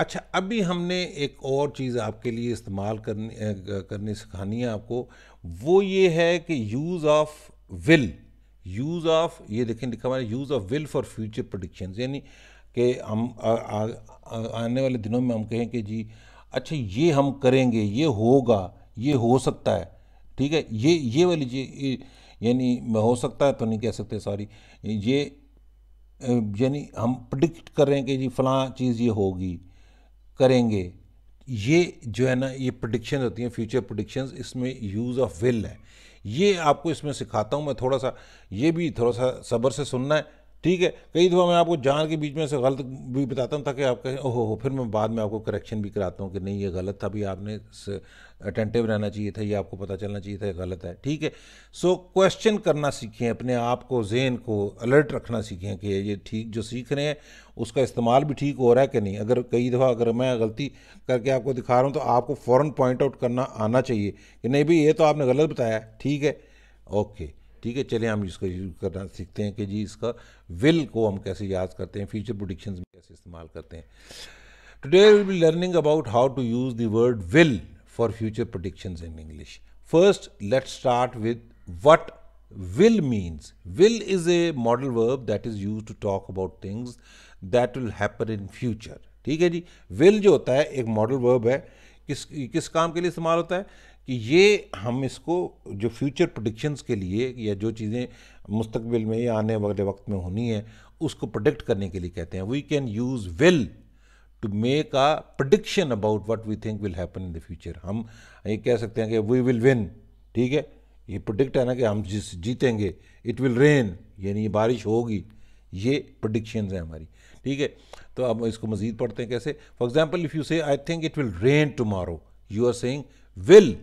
अच्छा अभी हमने एक और चीज़ आपके लिए इस्तेमाल करने करने सिखानी है आपको वो ये है कि use of will use of ये देखें लिखा हमारे use of will for future prediction यानी कि हम आ, आ, आ, आने वाले दिनों में हम कहें कि जी अच्छा ये हम करेंगे ये होगा ये हो सकता है ठीक है ये ये वाली चीज यानी हो सकता है तो नहीं कह सकते सॉरी ये यानी हम प्रडिक्ट करें कि जी फलां चीज़ ये होगी करेंगे ये जो है ना ये प्रडिक्शन होती हैं फ्यूचर प्रडिक्शन इसमें यूज़ ऑफ विल है ये आपको इसमें सिखाता हूँ मैं थोड़ा सा ये भी थोड़ा सा सब्र से सुनना है ठीक है कई दफ़ा मैं आपको जान के बीच में से गलत भी बताता हूँ ताकि आप कहें ओहो हो फिर मैं बाद में आपको करेक्शन भी कराता हूँ कि नहीं ये गलत था भी आपने अटेंटिव रहना चाहिए था ये आपको पता चलना चाहिए था ये गलत है ठीक है सो क्वेश्चन करना सीखें अपने आप को जेन को अलर्ट रखना सीखें कि ये ठीक जो सीख रहे हैं उसका इस्तेमाल भी ठीक हो रहा है कि नहीं अगर कई दफ़ा अगर मैं गलती करके आपको दिखा रहा हूँ तो आपको फ़ौर पॉइंट आउट करना आना चाहिए कि नहीं भाई ये तो आपने गलत बताया ठीक है ओके ठीक है चले हम इसको यूज करना सीखते हैं कि जी इसका विल को हम कैसे याद करते हैं फ्यूचर प्रोडिक्शन में कैसे इस्तेमाल करते हैं today will be learning about how to use the word will for future prediction in English first let start with what will means will is a modal verb that is use to talk about things that will happen in future ठीक है जी will जो होता है एक modal verb है किस किस काम के लिए इस्तेमाल होता है कि ये हम इसको जो फ्यूचर प्रोडिक्शंस के लिए या जो चीज़ें मुस्तबिल में या आने वाले वक्त में होनी है उसको प्रोडिक्ट करने के लिए कहते हैं we can use will to make a prediction about what we think will happen in the future हम ये कह सकते हैं कि वी विल विन ठीक है ये प्रोडिक्ट है ना कि हम जिस जीतेंगे इट विल रेन यानी ये बारिश होगी ये प्रोडिक्शन है हमारी ठीक है तो अब इसको मजीद पढ़ते हैं कैसे for example if you say I think it will rain tomorrow you are saying will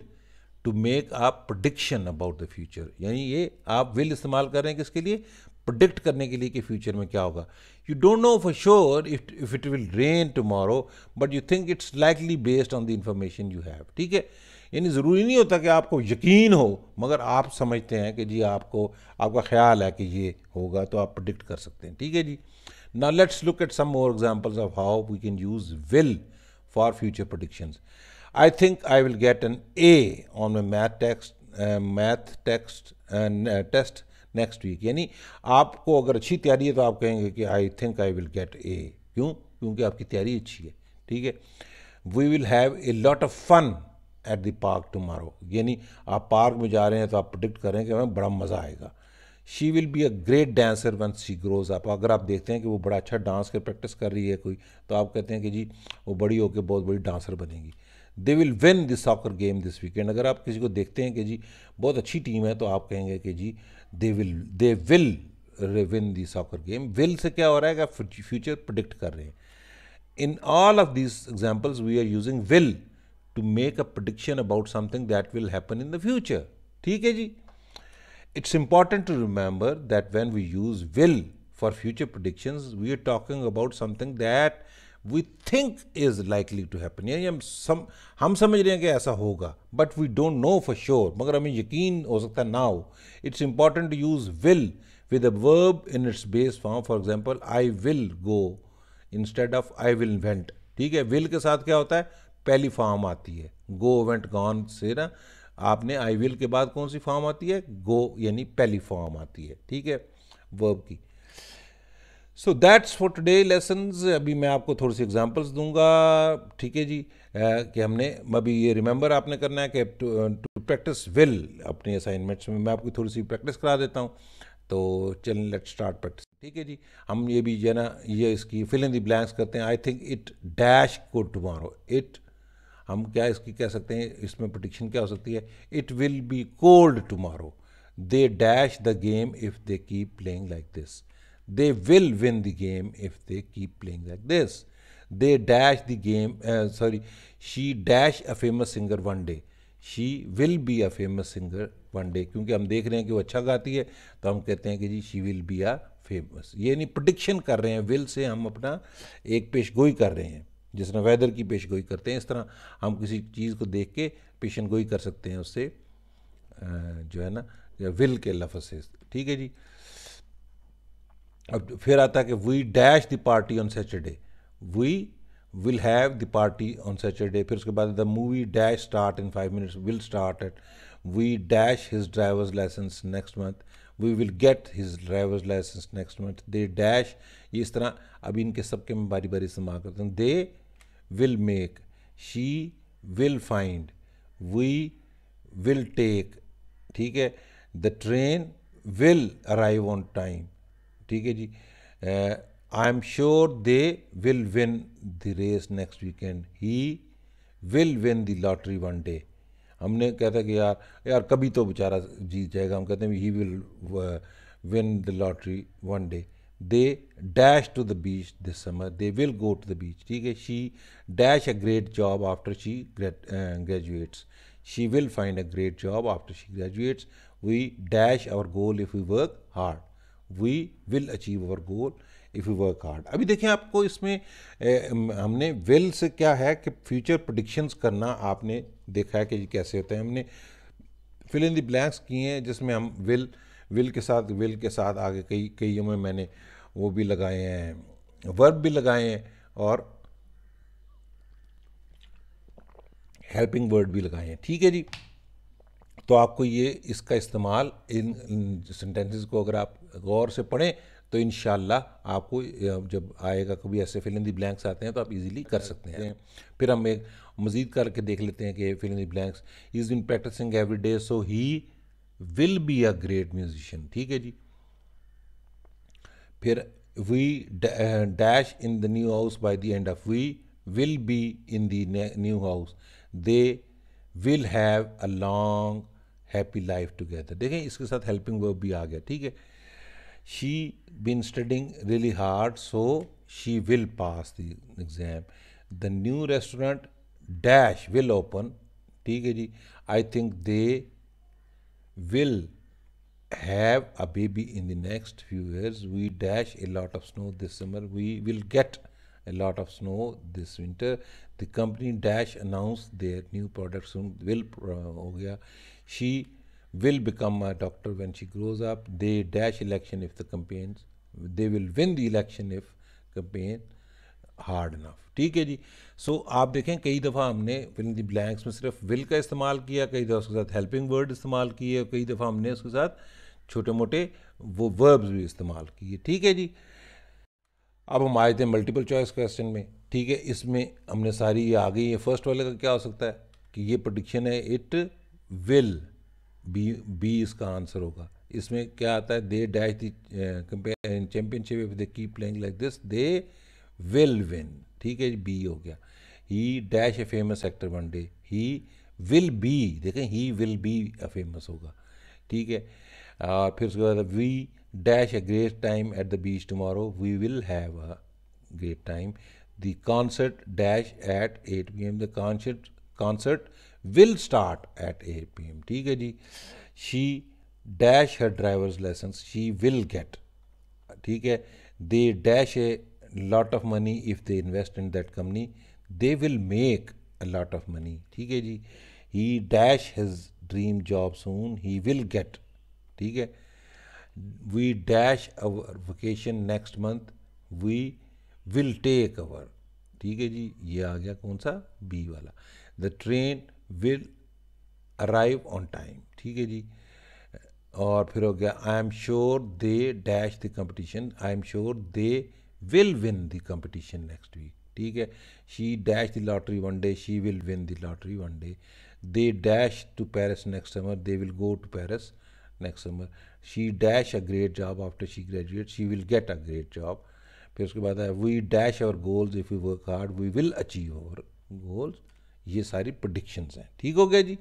to make आप प्रडिक्शन अबाउट द फ्यूचर यानी ये आप विल इस्तेमाल कर रहे हैं किसके लिए प्रडिक्ट करने के लिए कि फ्यूचर में क्या होगा you don't know for sure if if it will rain tomorrow but you think it's likely based on the information you have ठीक है यानी ज़रूरी नहीं होता कि आपको यकीन हो मगर आप समझते हैं कि जी आपको आपका ख्याल है कि ये होगा तो आप प्रडिक्ट कर सकते हैं ठीक है जी ना let's look at some more examples of how we can use will for future predictions I think I will get an A on my math text uh, math text and uh, uh, test next week यानी आपको अगर अच्छी तैयारी है तो आप कहेंगे कि I think I will get a क्यों क्योंकि आपकी तैयारी अच्छी है ठीक है we will have a lot of fun at the park tomorrow यानी आप पार्क में जा रहे हैं तो आप प्रडिक्ट करें कि हमें बड़ा मज़ा आएगा she will be a great dancer when she grows आप अगर आप देखते हैं कि वो बड़ा अच्छा डांस कर प्रैक्टिस कर रही है कोई तो आप कहते हैं कि जी वो बड़ी होकर बहुत बड़ी डांसर बनेगी they will win this soccer game this weekend अगर आप किसी को देखते हैं कि जी बहुत अच्छी टीम है तो आप कहेंगे कि जी they will they will win the soccer game will से क्या हो रहा है कि आप फ्यूचर प्रडिक्ट कर रहे हैं in all of these examples we are using will to make a prediction about something that will happen in the future ठीक है जी it's important to remember that when we use will for future predictions we are talking about something that we think is likely to happen यानी हम सम हम समझ रहे हैं कि ऐसा होगा but we don't know for sure मगर हमें यकीन हो सकता है ना हो it's important to use will with a verb in its base form for example I will go instead of I will invent ठीक है विल के साथ क्या होता है पहली फॉर्म आती है गो वेंट गॉन से ना आपने आई विल के बाद कौन सी फॉर्म आती है गो यानी पहली फॉर्म आती है ठीक है वर्ब की so that's for today lessons अभी मैं आपको थोड़ी सी एग्जांपल्स दूंगा ठीक है जी कि हमने अभी ये रिमेंबर आपने करना है कि टू प्रैक्टिस विल अपनी असाइनमेंट्स में मैं आपको थोड़ी सी प्रैक्टिस करा देता हूँ तो चल लेट स्टार्ट प्रैक्टिस ठीक है जी हम ये भी जो ना ये इसकी फिल इन दी ब्लैंक्स करते हैं आई थिंक इट डैश को टुमारो इट हम क्या इसकी कह सकते हैं इसमें प्रोडिक्शन क्या हो सकती है it will be cold tomorrow they dash the game if they keep playing like this They will win the game if they keep playing like this. They dash the game, uh, sorry, she dash a famous singer one day. She will be a famous singer one day क्योंकि हम देख रहे हैं कि वो अच्छा गाती है तो हम कहते हैं कि जी she will be a famous ये नहीं प्रडिक्शन कर रहे हैं विल से हम अपना एक पेशगोई कर रहे हैं जिस तरह वेदर की पेशगोई करते हैं इस तरह हम किसी चीज़ को देख के पेशनगोई कर सकते हैं उससे जो है ना विल के लफ्ज़ से ठीक है जी अब तो फिर आता है कि we dash the party on Saturday we will have the party on Saturday फिर उसके बाद the movie dash start in five minutes will start at we dash his drivers license next month we will get his drivers license next month they dash ये इस तरह अब इनके सबके मैं बारी बारी इस्तेमाल करता हूँ they will make she will find we will take ठीक है the train will arrive on time ठीक है जी I am sure they will win the race next weekend he will win the lottery one day हमने कहता कि यार यार कभी तो बेचारा जीत जाएगा हम कहते हैं he will win the lottery one day they dash to the beach this summer they will go to the beach ठीक है she dash a great job after she graduates she will find a great job after she graduates we dash our goal if we work hard we will achieve our goal if you work hard अभी देखें आपको इसमें ए, हमने will से क्या है कि future predictions करना आपने देखा है कि कैसे होते हैं हमने फिल इन द ब्लैंक्स किए हैं जिसमें हम विल विल के साथ विल के साथ आगे कई कई में मैंने वो भी लगाए हैं वर्ब भी लगाए हैं और हेल्पिंग वर्ड भी लगाए हैं ठीक है जी तो आपको ये इसका इस्तेमाल इन, सेंटेंसेस को अगर आप गौर से पढ़ें तो इन आपको जब आएगा कभी ऐसे फिल इन दी ब्लैंक्स आते हैं तो आप इजीली कर सकते हैं फिर हम एक मज़ीद करके देख लेते हैं कि fill in the blanks is been practicing every day so he will be a great musician ठीक है जी फिर we dash in the new house by the end of we will be in the new house they will have a long happy life together देखें इसके साथ helping verb भी आ गया ठीक है she been studying really hard so she will pass the exam the new restaurant dash will open ठीक है जी I think they will have a baby in the next few years we dash a lot of snow this summer we will get a lot of snow this winter the company dash announce their new product will हो गया she will become my doctor when she grows up they dash election if the campaign they will win the election if campaign hard enough ठीक है जी सो so, आप देखें कई दफ़ा हमने film दी blanks में सिर्फ विल का इस्तेमाल किया कई दफ़ा उसके साथ हेल्पिंग वर्ड इस्तेमाल किए कई दफ़ा हमने उसके साथ छोटे मोटे वो वर्ब्स भी इस्तेमाल किए ठीक है जी अब हम आए थे मल्टीपल चॉइस क्वेश्चन में ठीक है इसमें हमने सारी ये आ गई है फर्स्ट वाले का क्या हो सकता है कि ये प्रडिक्शन है इट विल बी बी इसका आंसर होगा इसमें क्या आता है they dash the championship if they keep playing like this they will win ठीक है बी हो गया he dash a famous actor one day he will be देखें ही विल बी फेमस होगा ठीक है और फिर उसके बाद we dash a great time at the beach tomorrow we will have a great time the concert dash at 8 pm the concert concert will start at 8 pm theek hai ji she dash her driver's license she will get theek hai they dash a lot of money if they invest in that company they will make a lot of money theek hai ji he dash his dream job soon he will get theek hai we dash our vacation next month we will take our ठीक है जी ये आ गया कौन सा B वाला the train will arrive on time ठीक है जी और फिर हो गया I am sure they dash the competition I am sure they will win the competition next week ठीक है she dash the lottery one day she will win the lottery one day they dash to Paris next summer they will go to Paris next summer she dash a great job after she graduate she will get a great job फिर उसके बाद आया we dash our goals if you work hard we will achieve our goals ये सारी predictions हैं ठीक हो गया जी